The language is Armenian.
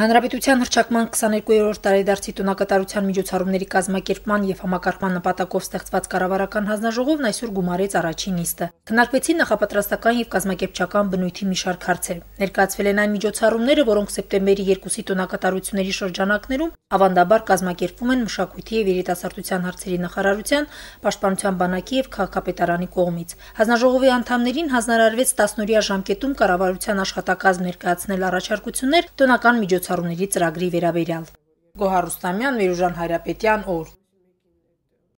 Հանրապետության հրճակման 22-րդ տարեդարձի տոնակատարության միջոցառումների կազմակերպման եւ համակարգման նպատակով ստեղծված կառավարական հանձնաժողովն այսօր գումարեց առաջին նիստը։ Քննարկվեցին նախապատրաստական եւ կազմակերպչական բնույթի մի շարք հարցեր։ Ներկայացվել են այն միջոցառումները, որոնք սեպտեմբերի 2-ի տոնակատարությունների շրջանակներում ավանդաբար կազմակերպվում են մշակույթի եւ երիտասարդության հարցերի նախարարության, պաշտպանության բանակի եւ քաղաքապետարանի կողմից։ Հանձնաժողովի անդամներին հանձնարարվեց 10-օրյա ժամկետում կառավարության աշխատակազմ ներկայացնել առաջարկություններ տոնական միջոց միջոցառումների ծրագրի վերաբերյալ։ Գոհար Ռուստամյան, Մերուժան Հայրապետյան, օր